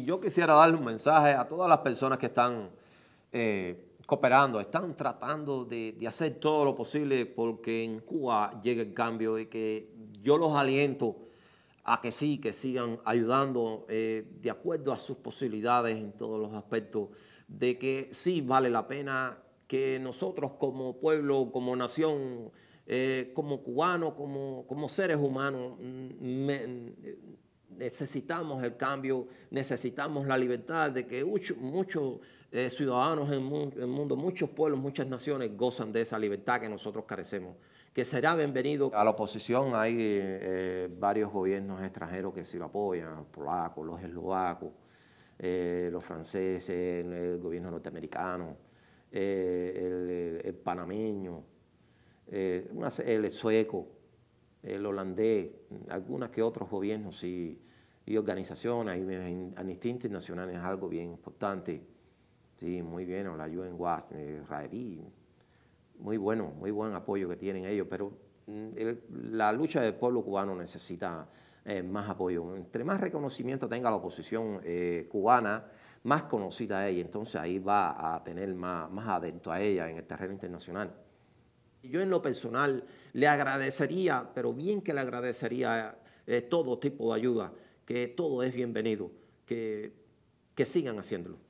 Yo quisiera darle un mensaje a todas las personas que están eh, cooperando, están tratando de, hacer todo lo posible porque en Cuba llegue el cambio y que yo los aliento a que sí, que sigan ayudando eh, de acuerdo a sus posibilidades en todos los aspectos, de que sí vale la pena que nosotros como pueblo, como nación, eh, como cubanos, como, como seres humanos, mm, necesitamos el cambio, necesitamos la libertad de que muchos eh, ciudadanos en el mundo, muchos pueblos, muchas naciones gozan de esa libertad que nosotros carecemos, que será bienvenido. A la oposición hay eh, varios gobiernos extranjeros que sí lo apoyan, los polacos, los eslovacos, eh, los franceses, el gobierno norteamericano, el, panameño, el sueco el holandés, algunas que otros gobiernos y, organizaciones, y Amnistía Internacional es algo bien importante. Sí, muy bien, la ayuda en eh, muy bueno, muy buen apoyo que tienen ellos, pero mm, la lucha del pueblo cubano necesita eh, más apoyo. Entre más reconocimiento tenga la oposición eh, cubana, más conocida ella, entonces ahí va a tener más, más adentro a ella en el terreno internacional. Yo en lo personal le agradecería, pero bien que le agradecería eh, todo tipo de ayuda, que todo es bienvenido, que, que sigan haciéndolo.